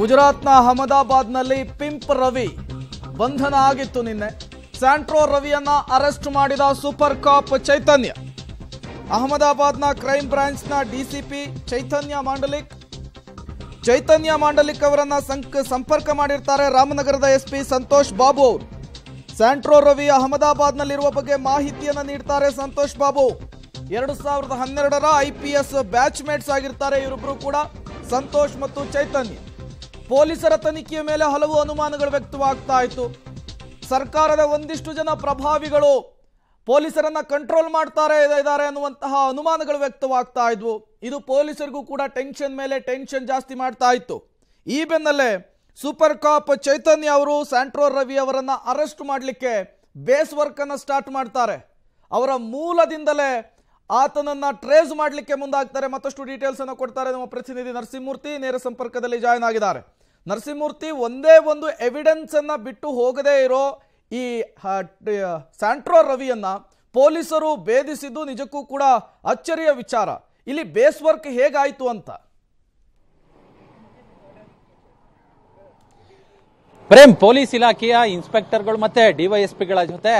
ಗುಜರಾತ್ನ ಅಹಮದಾಬಾದ್ನಲ್ಲಿ ಪಿಂಪ್ ರವಿ ಬಂಧನ ಆಗಿತ್ತು ನಿನ್ನೆ ಸ್ಯಾಂಟ್ರೋ ರವಿಯನ್ನ ಅರೆಸ್ಟ್ ಮಾಡಿದ ಸೂಪರ್ ಕಾಪ್ ಚೈತನ್ಯ ಅಹಮದಾಬಾದ್ನ ಕ್ರೈಮ್ ಬ್ರಾಂಚ್ನ ಡಿಸಿಪಿ ಚೈತನ್ಯ ಮಾಂಡಲಿಕ್ ಚೈತನ್ಯ ಮಾಂಡಲಿಕ್ ಅವರನ್ನ ಸಂಪರ್ಕ ಮಾಡಿರ್ತಾರೆ ರಾಮನಗರದ ಎಸ್ಪಿ ಸಂತೋಷ್ ಬಾಬು ಅವರು ಸ್ಯಾಂಟ್ರೋ ರವಿ ಅಹಮದಾಬಾದ್ನಲ್ಲಿರುವ ಬಗ್ಗೆ ಮಾಹಿತಿಯನ್ನು ನೀಡ್ತಾರೆ ಸಂತೋಷ್ ಬಾಬು ಎರಡು ಸಾವಿರದ ಹನ್ನೆರಡರ ಐ ಪಿ ಎಸ್ ಬ್ಯಾಚ್ಮೇಟ್ಸ್ ಆಗಿರ್ತಾರೆ ಇವರಿಬ್ರು ಕೂಡ ಸಂತೋಷ್ ಮತ್ತು ಚೈತನ್ಯ ಪೊಲೀಸರ ತನಿಖೆಯ ಮೇಲೆ ಹಲವು ಅನುಮಾನಗಳು ವ್ಯಕ್ತವಾಗ್ತಾ ಇತ್ತು ಸರ್ಕಾರದ ಒಂದಿಷ್ಟು ಜನ ಪ್ರಭಾವಿಗಳು ಪೊಲೀಸರನ್ನ ಕಂಟ್ರೋಲ್ ಮಾಡ್ತಾರೆ ಇದ್ದಾರೆ ಅನ್ನುವಂತಹ ಅನುಮಾನಗಳು ವ್ಯಕ್ತವಾಗ್ತಾ ಇದ್ವು ಇದು ಪೊಲೀಸರಿಗೂ ಕೂಡ ಟೆನ್ಷನ್ ಮೇಲೆ ಟೆನ್ಷನ್ ಜಾಸ್ತಿ ಮಾಡ್ತಾ ಇತ್ತು ಈ ಬೆನ್ನಲ್ಲೇ ಸೂಪರ್ ಕಾಪ್ ಚೈತನ್ಯ ಅವರು ಸ್ಯಾಂಟ್ರೋ ರವಿ ಅವರನ್ನ ಅರೆಸ್ಟ್ ಮಾಡಲಿಕ್ಕೆ ಬೇಸ್ ವರ್ಕ್ ಅನ್ನ ಸ್ಟಾರ್ಟ್ ಮಾಡ್ತಾರೆ ಅವರ ಮೂಲದಿಂದಲೇ ಆತನನ್ನ ಟ್ರೇಸ್ ಮಾಡಲಿಕ್ಕೆ ಮುಂದಾಗ್ತಾರೆ ಮತ್ತಷ್ಟು ಡೀಟೇಲ್ಸ್ ಅನ್ನು ಕೊಡ್ತಾರೆ ನಮ್ಮ ಪ್ರತಿನಿಧಿ ನರಸಿಂಹಮೂರ್ತಿ ನೇರ ಸಂಪರ್ಕದಲ್ಲಿ ಜಾಯ್ನ್ ಆಗಿದ್ದಾರೆ ನರಸಿಂಹಮೂರ್ತಿ ಒಂದೇ ಒಂದು ಎವಿಡೆನ್ಸನ್ನು ಬಿಟ್ಟು ಹೋಗದೇ ಇರೋ ಈ ಸ್ಯಾಂಟ್ರೋ ರವಿಯನ್ನು ಪೊಲೀಸರು ಭೇದಿಸಿದ್ದು ನಿಜಕ್ಕೂ ಕೂಡ ಅಚ್ಚರಿಯ ವಿಚಾರ ಇಲ್ಲಿ ಬೇಸ್ ವರ್ಕ್ ಹೇಗಾಯಿತು ಅಂತ ಪ್ರೇಮ್ ಪೊಲೀಸ್ ಇಲಾಖೆಯ ಇನ್ಸ್ಪೆಕ್ಟರ್ಗಳು ಮತ್ತೆ ಡಿವೈಎಸ್ಪಿಗಳ ಜೊತೆ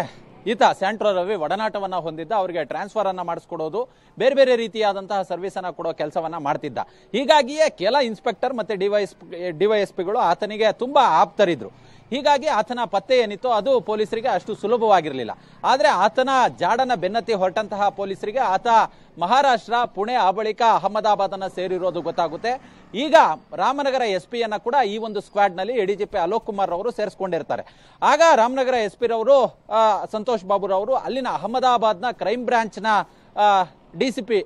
ಈತ ಸ್ಯಾಂಟ್ರೋ ರವಿ ಒಡನಾಟವನ್ನ ಹೊಂದಿದ್ದ ಅವರಿಗೆ ಟ್ರಾನ್ಸ್ಫರ್ ಅನ್ನ ಮಾಡಿಸ್ಕೊಡೋದು ಬೇರೆ ಬೇರೆ ರೀತಿಯಾದಂತಹ ಸರ್ವಿಸ್ ಅನ್ನ ಕೊಡೋ ಕೆಲಸವನ್ನ ಮಾಡ್ತಿದ್ದ ಹೀಗಾಗಿಯೇ ಕೆಲ ಇನ್ಸ್ಪೆಕ್ಟರ್ ಮತ್ತೆ ಡಿವೈಎಸ್ ಡಿವೈಎಸ್ಪಿಗಳು ಆತನಿಗೆ ತುಂಬಾ ಆಪ್ತರಿದ್ರು ಹೀಗಾಗಿ ಆತನ ಪತ್ತೆ ಏನಿತ್ತು ಅದು ಪೊಲೀಸರಿಗೆ ಅಷ್ಟು ಸುಲಭವಾಗಿರಲಿಲ್ಲ ಆದರೆ ಆತನ ಜಾಡನ ಬೆನ್ನತ್ತಿ ಹೊರಟಂತಹ ಪೊಲೀಸರಿಗೆ ಆತ ಮಹಾರಾಷ್ಟ್ರ ಪುಣೆ ಆ ಬಳಿಕ ಅಹಮದಾಬಾದ್ ಅನ್ನ ಸೇರಿರೋದು ಗೊತ್ತಾಗುತ್ತೆ ಈಗ ರಾಮನಗರ ಎಸ್ ಪಿಯನ್ನು ಕೂಡ ಈ ಒಂದು ಸ್ಕ್ವಾಡ್ ನಲ್ಲಿ ಎಡಿಜಿಪಿ ಅಲೋಕ್ ಕುಮಾರ್ ಅವರು ಸೇರಿಸಿಕೊಂಡಿರ್ತಾರೆ ಆಗ ರಾಮನಗರ ಎಸ್ ಪಿ ರವರು ಸಂತೋಷ್ ಬಾಬು ರವರು ಅಲ್ಲಿನ ಅಹಮದಾಬಾದ್ನ ಕ್ರೈಮ್ ಬ್ರಾಂಚ್ನ ಪಿ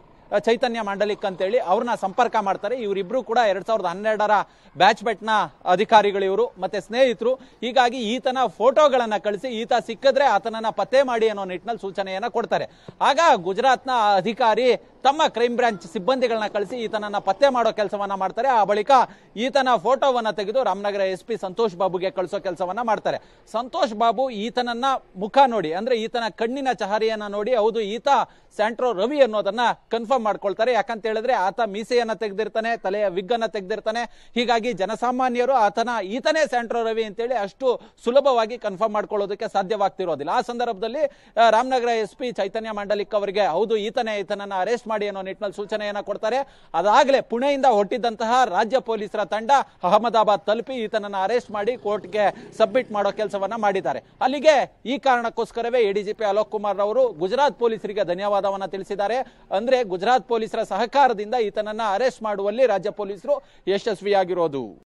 ಚೈತನ್ಯ ಮಾಂಡಲಿಕ್ ಅಂತೇಳಿ ಅವ್ರನ್ನ ಸಂಪರ್ಕ ಮಾಡ್ತಾರೆ ಇವರಿಬ್ರು ಕೂಡ ಎರಡ್ ಸಾವಿರದ ಹನ್ನೆರಡರ ಬ್ಯಾಚ್ ಬೆಟ್ನ ಅಧಿಕಾರಿಗಳು ಇವರು ಮತ್ತೆ ಸ್ನೇಹಿತರು ಹೀಗಾಗಿ ಈತನ ಫೋಟೋಗಳನ್ನ ಕಳಿಸಿ ಈತ ಸಿಕ್ಕಿದ್ರೆ ಆತನನ್ನ ಪತ್ತೆ ಮಾಡಿ ಅನ್ನೋ ನಿಟ್ಟಿನಲ್ಲಿ ಸೂಚನೆಯನ್ನ ಕೊಡ್ತಾರೆ ಆಗ ಗುಜರಾತ್ನ ಅಧಿಕಾರಿ ತಮ್ಮ ಕ್ರೈಮ್ ಬ್ರಾಂಚ್ ಸಿಬ್ಬಂದಿಗಳನ್ನ ಕಳಿಸಿ ಈತನನ್ನ ಪತ್ತೆ ಮಾಡೋ ಕೆಲಸವನ್ನ ಮಾಡ್ತಾರೆ ಆ ಬಳಿಕ ಈತನ ಫೋಟೋವನ್ನ ತೆಗೆದು ರಾಮನಗರ ಎಸ್ ಪಿ ಸಂತೋಷ್ ಬಾಬುಗೆ ಕಳಿಸೋ ಕೆಲಸವನ್ನ ಮಾಡ್ತಾರೆ ಸಂತೋಷ್ ಬಾಬು ಈತನನ್ನ ಮುಖ ನೋಡಿ ಅಂದ್ರೆ ಈತನ ಕಣ್ಣಿನ ಚಹರಿಯನ್ನ ನೋಡಿ ಹೌದು ಈತ ಸ್ಯಾಂಟ್ರೋ ರವಿ ಅನ್ನೋದನ್ನ ಕನ್ಫರ್ಮ್ ಮಾಡ್ಕೊಳ್ತಾರೆ ಯಾಕಂತ ಹೇಳಿದ್ರೆ ಆತ ಮೀಸೆಯನ್ನ ತೆಗೆದಿರ್ತಾನೆ ತಲೆಯ ವಿಗ್ ಅನ್ನ ತೆಗೆದಿರ್ತಾನೆ ಹೀಗಾಗಿ ಜನಸಾಮಾನ್ಯರು ಆತನ ಈತನೇ ಸ್ಯಾಂಟ್ರೋ ರವಿ ಅಂತೇಳಿ ಅಷ್ಟು ಸುಲಭವಾಗಿ ಕನ್ಫರ್ಮ್ ಮಾಡ್ಕೊಳ್ಳೋದಕ್ಕೆ ಸಾಧ್ಯವಾಗ್ತಿರೋದಿಲ್ಲ ಆ ಸಂದರ್ಭದಲ್ಲಿ ರಾಮನಗರ ಎಸ್ ಪಿ ಚೈತನ್ಯ ಮಂಡಲಿಕ್ ಅವರಿಗೆ ಹೌದು ಈತನೇ ಈತನನ್ನ ಅರೆಸ್ಟ್ ಮಾಡಿ ಅನ್ನೋ ನಿಟ್ಟಿನಲ್ಲಿ ಸೂಚನೆಯನ್ನ ಕೊಡ್ತಾರೆ ಅದಾಗಲೇ ಪುಣೆಯಿಂದ ಹೊಟ್ಟಿದ್ದಂತಹ ರಾಜ್ಯ ಪೊಲೀಸರ ತಂಡ ಅಹಮದಾಬಾದ್ ತಲುಪಿ ಈತನನ್ನು ಅರೆಸ್ಟ್ ಮಾಡಿ ಕೋರ್ಟ್ಗೆ ಸಬ್ಮಿಟ್ ಮಾಡೋ ಕೆಲಸವನ್ನ ಮಾಡಿದ್ದಾರೆ ಅಲ್ಲಿಗೆ ಈ ಕಾರಣಕ್ಕೋಸ್ಕರವೇ ಎಡಿಜಿಪಿ ಅಲೋಕ್ ಕುಮಾರ್ ಅವರು ಗುಜರಾತ್ ಪೊಲೀಸರಿಗೆ ಧನ್ಯವಾದವನ್ನ ತಿಳಿಸಿದ್ದಾರೆ ಅಂದ್ರೆ ಗುಜರಾತ್ ಪೊಲೀಸರ ಸಹಕಾರದಿಂದ ಈತನನ್ನ ಅರೆಸ್ಟ್ ಮಾಡುವಲ್ಲಿ ರಾಜ್ಯ ಪೊಲೀಸರು ಯಶಸ್ವಿಯಾಗಿರೋದು